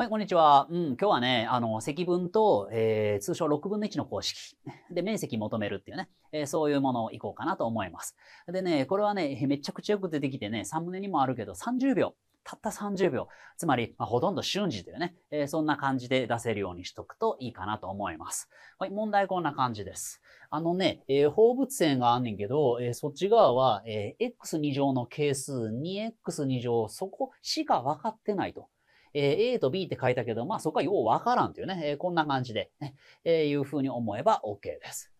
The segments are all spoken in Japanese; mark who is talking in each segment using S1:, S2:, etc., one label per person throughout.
S1: はい、こんにちは。うん、今日はね、あの、積分と、えー、通称6分の1の公式。で、面積求めるっていうね、えー、そういうものをいこうかなと思います。でね、これはね、めちゃくちゃよく出てきてね、サムネにもあるけど、30秒。たった30秒。つまり、まあ、ほとんど瞬時というね、えー、そんな感じで出せるようにしとくといいかなと思います。はい、問題こんな感じです。あのね、えー、放物線があんねんけど、えー、そっち側は、え x2 乗の係数 2x2 乗、そこしか分かってないと。え A と B って書いたけど、まあそこはようわからんというね、えこんな感じで、ね、えいうふうに思えば OK です。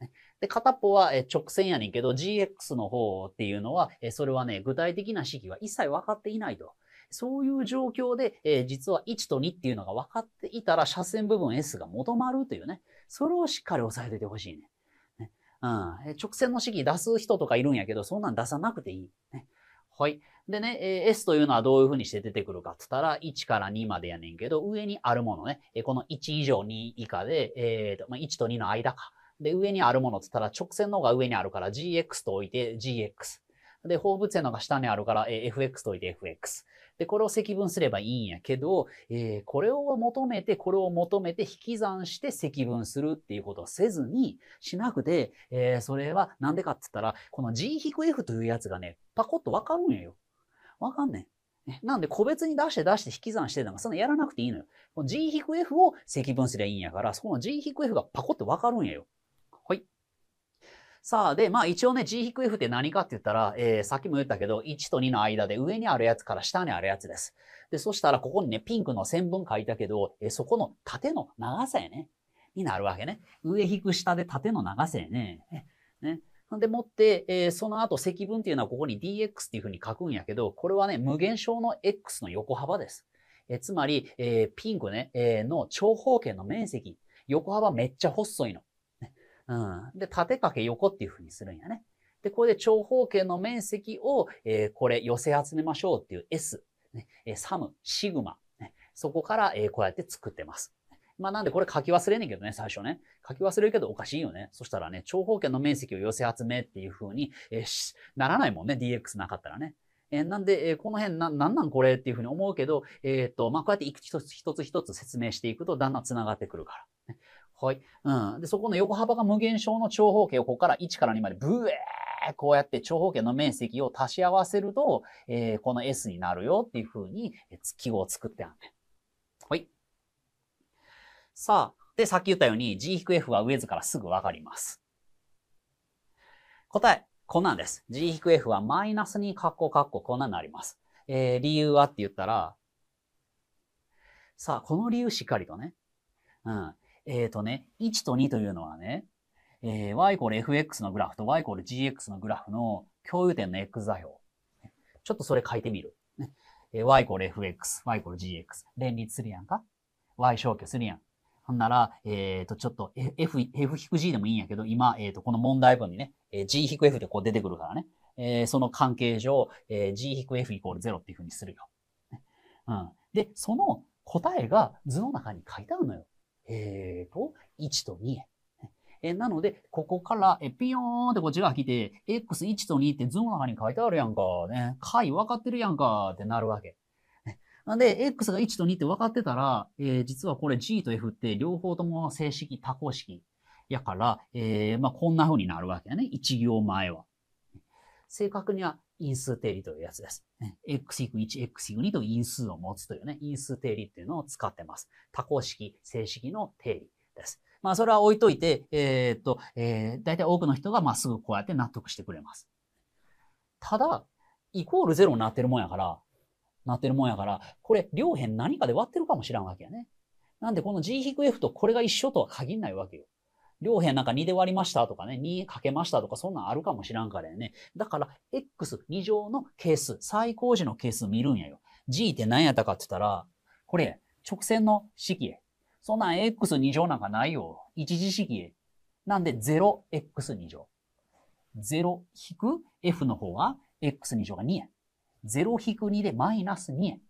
S1: で、片っぽは直線やねんけど、GX の方っていうのは、それはね、具体的な式は一切分かっていないと。そういう状況で、えー、実は1と2っていうのが分かっていたら、斜線部分 S が求まるというね。それをしっかり押さえておいてほしいね。ねうん、直線の式出す人とかいるんやけど、そんなん出さなくていい。ねはい。でね、えー、S というのはどういうふうにして出てくるかっつったら、1から2までやねんけど、上にあるものね、この1以上2以下で、えーとまあ、1と2の間か。で、上にあるものっつったら、直線の方が上にあるから GX と置いて GX。で、放物線のが下にあるから、え FX といて FX。で、これを積分すればいいんやけど、えー、これを求めて、これを求めて引き算して積分するっていうことをせずに、しなくて、えー、それはなんでかって言ったら、この G-F というやつがね、パコッとわかるんやよ。わかんねん。なんで個別に出して出して引き算してなんかそんなやらなくていいのよ。この G-F を積分すりゃいいんやから、そこの G-F がパコってわかるんやよ。さあ、で、まあ一応ね、G-F って何かって言ったら、えー、さっきも言ったけど、1と2の間で上にあるやつから下にあるやつです。で、そしたらここにね、ピンクの線分書いたけど、えー、そこの縦の長さやね。になるわけね。上引く下で縦の長さやね。ね。でもって、えー、その後積分っていうのはここに dx っていうふうに書くんやけど、これはね、無限小の x の横幅です。えー、つまり、えー、ピンクね、えの長方形の面積。横幅めっちゃ細いの。うん。で、縦掛け横っていう風にするんやね。で、これで長方形の面積を、えー、これ寄せ集めましょうっていう S、ね、サム、シグマ、ね、そこから、えー、こうやって作ってます。まあなんでこれ書き忘れねえけどね、最初ね。書き忘れるけどおかしいよね。そしたらね、長方形の面積を寄せ集めっていう風に、えー、ならないもんね、DX なかったらね。えー、なんで、えー、この辺な、なんなんこれっていうふうに思うけど、えっ、と、まあ、こうやって一つ一つ一つ説明していくとだんだん繋がってくるから。はい。うん。で、そこの横幅が無限小の長方形をここから1から2までブエーこうやって長方形の面積を足し合わせると、えー、この S になるよっていうふうに記号を作ってあんねはい。さあ、で、さっき言ったように G-F は上図からすぐわかります。答え、こんなんです。G-F はマイナス2カッコカッコこんなになります。えー、理由はって言ったら、さあ、この理由しっかりとね。うん。えっ、ー、とね、1と2というのはね、えー、y イコール fx のグラフと y イコール gx のグラフの共有点の x 座標。ちょっとそれ書いてみる。ねえー、y イコール fx、y イコール gx。連立するやんか ?y 消去するやん。ほんなら、えっ、ー、と、ちょっと f、f-g でもいいんやけど、今、えっ、ー、と、この問題文にね、えー、g-f ってこう出てくるからね。えー、その関係上、えー、g-f イコール0っていうふうにするよ。うん。で、その答えが図の中に書いてあるのよ。えーと、1と2へ。えなので、ここから、え、ピヨーンってこっちが来て、x1 と2って図の中に書いてあるやんか。ね。解分かってるやんかってなるわけ。なんで、x が1と2って分かってたら、えー、実はこれ g と f って両方とも正式多項式。やから、えー、まあ、こんな風になるわけやね。1行前は。正確には因数定理というやつです。x イク1、x イク2と因数を持つというね、因数定理っていうのを使ってます。多項式、正式の定理です。まあ、それは置いといて、えー、っと、えー、大体多くの人がまっすぐこうやって納得してくれます。ただ、イコールゼロになってるもんやから、なってるもんやから、これ両辺何かで割ってるかもしらんわけやね。なんでこの G-F とこれが一緒とは限んないわけよ。両辺なんか2で割りましたとかね、2かけましたとか、そんなんあるかもしらんからね。だから、x2 乗の係数、最高時の係数見るんやよ。g って何やったかって言ったら、これ、直線の式へ。そんなん x2 乗なんかないよ。一次式へ。なんで 0x2 乗。0引く f の方が x2 乗が2円。0引く2でマイナス2円。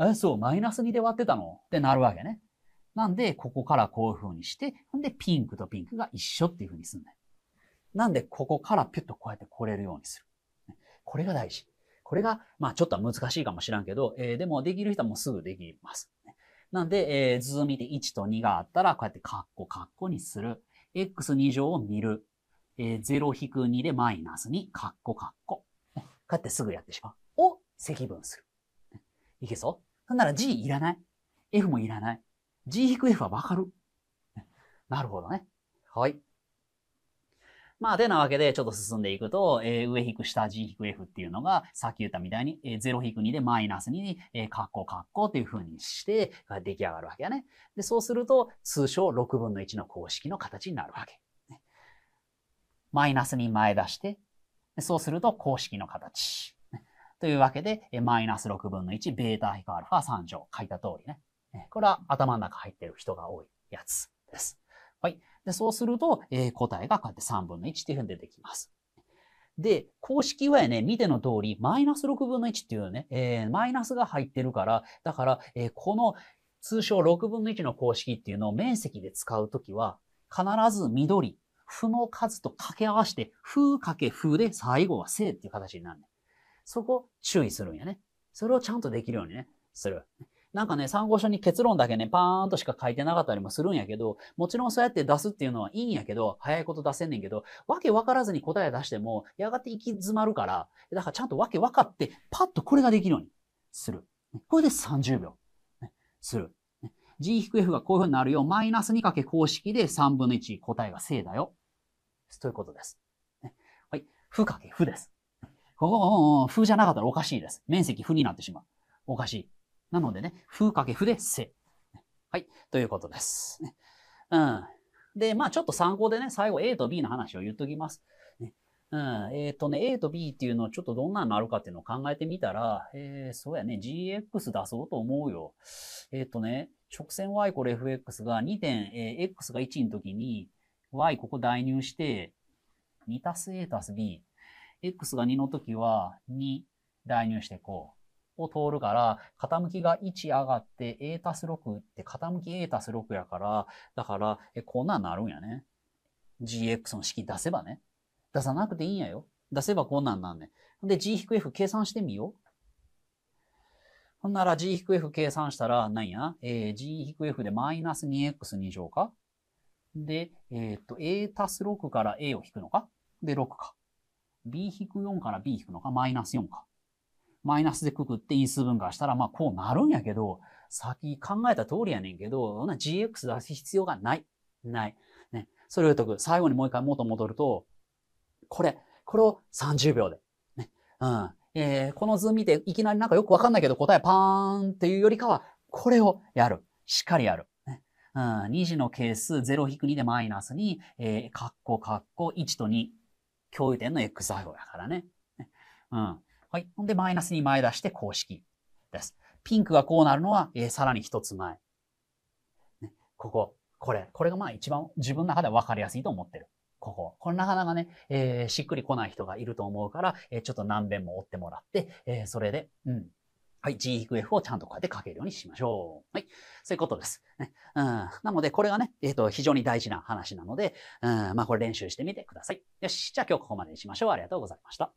S1: え、そう、マイナス2で割ってたのってなるわけね。なんで、ここからこういう風にして、ほんで、ピンクとピンクが一緒っていう風にすんだよ。なんで、ここからピュッとこうやって来れるようにする。これが大事。これが、まあ、ちょっと難しいかもしらんけど、えー、でも、できる人はもうすぐできます。なんで、えー、図を見て1と2があったら、こうやってカッコカッコにする。x2 乗を見る。えー、0-2でマイナス2、カッコカッコ。こうやってすぐやってしまう。を積分する。いけそうそんなら g いらない。f もいらない。G-F はわかる。なるほどね。はい。まあ、てなわけで、ちょっと進んでいくと、えー、上引く下 G 引く F っていうのが、さっき言ったみたいに、えー、0引く2でマイナス2に、えー、カッコカッコっていう風にして、出来上がるわけだね。で、そうすると、通称6分の1の公式の形になるわけ。ね、マイナス2前出して、そうすると公式の形。ね、というわけで、マイナス6分の1、ベータ引くアルファ3乗。書いた通りね。これは頭の中入ってる人が多いやつです。はい。で、そうすると、えー、答えがこうやって3分の1っていうふうに出てきます。で、公式はね、見ての通り、マイナス6分の1っていうね、えー、マイナスが入ってるから、だから、えー、この通称6分の1の公式っていうのを面積で使うときは、必ず緑、負の数と掛け合わせて、負かけ負で最後は正っていう形になるね。そこ注意するんやね。それをちゃんとできるようにね、する。なんかね、参考書に結論だけね、パーンとしか書いてなかったりもするんやけど、もちろんそうやって出すっていうのはいいんやけど、早いこと出せんねんけど、わけわからずに答え出しても、やがて行き詰まるから、だからちゃんとわけ分かって、パッとこれができるようにする。これで30秒。する。G-F がこういうふうになるよ。マイナス2かけ公式で3分の1答えが正だよ。ということです。はい。負かけ負です。負じゃなかったらおかしいです。面積負になってしまう。おかしい。なのでね、風かけ歩でせ。はい。ということです。うん。で、まあちょっと参考でね、最後 A と B の話を言っときます。うん。えっ、ー、とね、A と B っていうのはちょっとどんなのあるかっていうのを考えてみたら、えー、そうやね、GX 出そうと思うよ。えっ、ー、とね、直線 y これ fx が2点、えー、x が1の時に、y ここ代入して、2たす a たす b。x が2の時は2代入してこう。を通るから、傾きが1上がって A たす6って傾き A たす6やから、だから、え、こんなんなるんやね。GX の式出せばね。出さなくていいんやよ。出せばこんなんなんねで、G-F 計算してみよう。ほんなら G-F 計算したら、何や、えー、?G-F でマイナス 2X2 乗かで、えー、っと、A たす6から A を引くのかで、6か。B-4 から B 引くのかマイナス4か。マイナスでくくって因数分解したら、まあこうなるんやけど、さっき考えた通りやねんけど、そんな GX 出す必要がない。ない。ね。それを言とく。最後にもう一回元戻ると、これ、これを30秒で。ね。うん。えー、この図見ていきなりなんかよくわかんないけど答えパーンっていうよりかは、これをやる。しっかりやる。ねうん、2次の係数0-2でマイナスに、えー、カッコカッコ1と2、共有点の x 座標やからね。ねうん、はい。ほんで、マイナスに前出して公式です。ピンクがこうなるのは、えー、さらに一つ前。ね、ここ、これ。これがまあ一番自分の中では分かりやすいと思ってる。ここ。これなかなかね、えー、しっくりこない人がいると思うから、えー、ちょっと何遍も追ってもらって、えー、それで、うん。はい。G-F をちゃんとこうやって書けるようにしましょう。はい。そういうことです。ね、うん。なので、これがね、えっ、ー、と、非常に大事な話なので、うん。まあ、これ練習してみてください。よし。じゃあ今日ここまでにしましょう。ありがとうございました。